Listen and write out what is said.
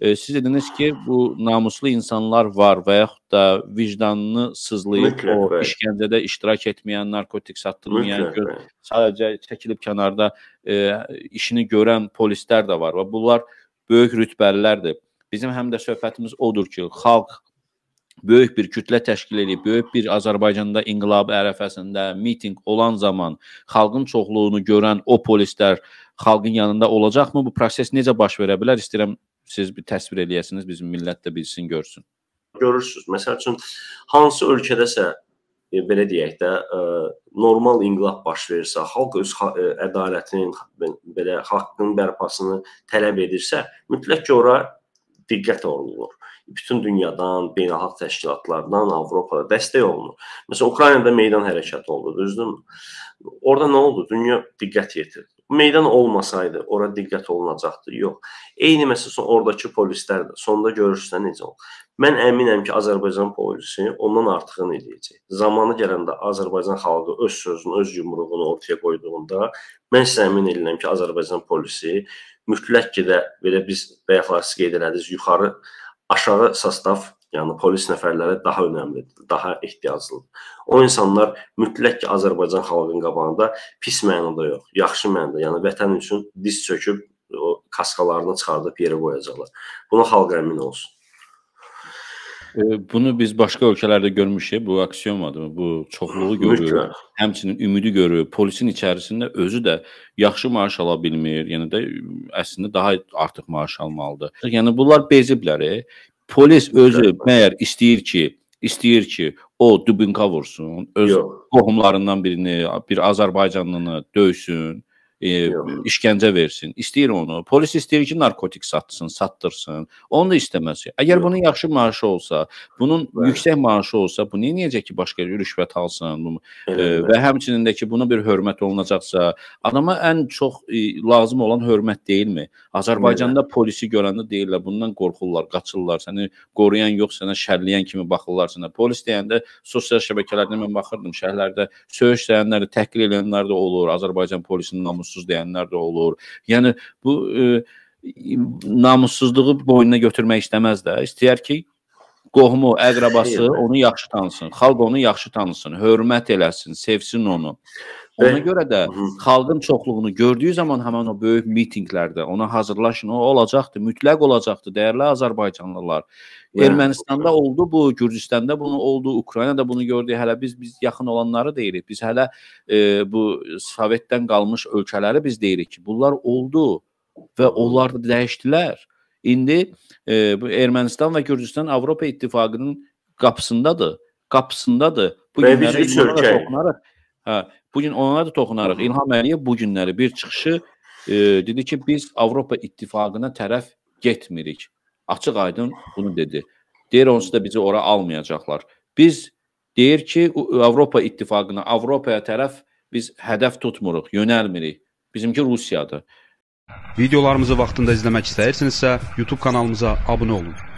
E, siz dediniz ki, bu namuslu insanlar var və yaxud da vicdanını sızlayıb Mütləq o bəy. işgəncədə iştirak etməyən, narkotik satılmayan, göz, sadəcə çəkilib kənarda e, işini görən polislər də var və bunlar böyük rütbəlilərdir. Bizim həm də söhbətimiz odur ki, xalq böyük bir kütlə təşkil edib, böyük bir Azərbaycanda inqilab ərəfəsində mitinq olan zaman xalqın çoxluğunu görən o polislər xalqın yanında olacaqmı? Bu proses necə baş verə bilər? İstəyirəm siz bir təsvir eləyəsiniz, bizim millət də bilsin, görsün. Görürsüz. Məsəl üçün hansı ölkədəsə e, belə deyək də, e, normal inqilab baş verirsə, xalq öz e, ədalətinin belə haqqın bərpasını tələb edirsə, mütləq ki, ora diqqət olunur. Bütün dünyadan, beynəlxalq təşkilatlardan, Avropada dəstək olunur. Məsələn, Ukraynada meydan hərəkatı oldu, düzdürmü? Orda nə oldu? Dünya diqqət yetirdi meydan olmasaydı ora diqqət olunacaqdı. Yox. Eyni məsələn oradakı polislər də sonda görürsən necə olur. Mən əminəm ki, Azərbaycan polisi ondan artığını edəcək. Zamanı gələndə Azərbaycan xalqı öz sözünü, öz yumruğunu ortaya qoyduğunda mən sizə əmin edirəm ki, Azərbaycan polisi mütləq ki də belə biz bayaqlar siz qeyd elədiniz, yuxarı aşağı sastav Yəni polis nəfərləri daha önəmlidir, daha ehtiyaclıdır. O insanlar mütləq ki, Azərbaycan xalqının qabağında pis mənada yox, yaxşı mənada, yəni vətən üçün diz çöküb o kaskalarını çıxardıb yerə qoyacaqlar. Buna xalq əmin olsun. E, bunu biz başqa ölkələrdə görmüşük, bu aksiomadır, bu çoxluğu görür, həmçinin ümidi görür. Polisin içərisində özü də yaxşı maaş ala bilmir, yəni də əslində daha artıq maaş almalıdır. Yəni bunlar beziblər. Polis özü məyər istəyir ki, istəyir ki, o dubinka vursun, öz Yox. birini, bir Azerbaycanlı'nı döysün. e, işgəncə versin. İstəyir onu. Polis istəyir ki, narkotik satsın, satdırsın. Onu da istəməz. Əgər bunun yaxşı maaşı olsa, bunun Bəli. yüksək maaşı olsa, bu niyə necək ki, başqa rüşvət alsın? E, və həmçinin də ki, buna bir hörmət olunacaqsa, adama ən çox e, lazım olan hörmət deyilmi? Azərbaycanda polisi görəndə deyirlər, bundan qorxurlar, qaçırlar. Səni qoruyan yox, sənə şərləyən kimi baxırlar sənə. Polis deyəndə sosial şəbəkələrdə mən baxırdım, şəhərlərdə söyüş deyənləri, təhqir edənlər də olur. Azərbaycan polisinin namusu namussuz deyənlər də olur. Yəni bu e, namussuzluğu boynuna götürmək istəməz də. İstəyər ki, qohumu, əqrəbası onu yaxşı tanısın, xalq onu yaxşı tanısın, hörmət eləsin, sevsin onu. Ona görə də xalqın çoxluğunu gördüyü zaman həmin o böyük mitinqlərdə ona hazırlaşın, o olacaqdı, mütləq olacaqdı dəyərli Azərbaycanlılar. Ermənistanda oldu bu, Gürcüstanda bunu oldu, Ukraynada bunu gördü. Hələ biz biz yaxın olanları deyirik. Biz hələ e, bu Sovetdən qalmış ölkələri biz deyirik ki, bunlar oldu və onlar da dəyişdilər. İndi e, bu Ermənistan və Gürcüstan Avropa İttifaqının qapısındadır. Qapısındadır. Bu və biz üç ölkəyik. Hə, Bu gün onlara da toxunarıq. İlham Əliyev bu günləri bir çıxışı e, dedi ki, biz Avropa İttifaqına tərəf getmirik. Açıq-aydın bunu dedi. Deyir onsuz da bizi ora almayacaqlar. Biz deyir ki, Avropa İttifaqına, Avropaya tərəf biz hədəf tutmuruq, yönəlmirik. Bizimki Rusiyadır. Videolarımızı vaxtında izləmək istəyirsinizsə, YouTube kanalımıza abunə olun.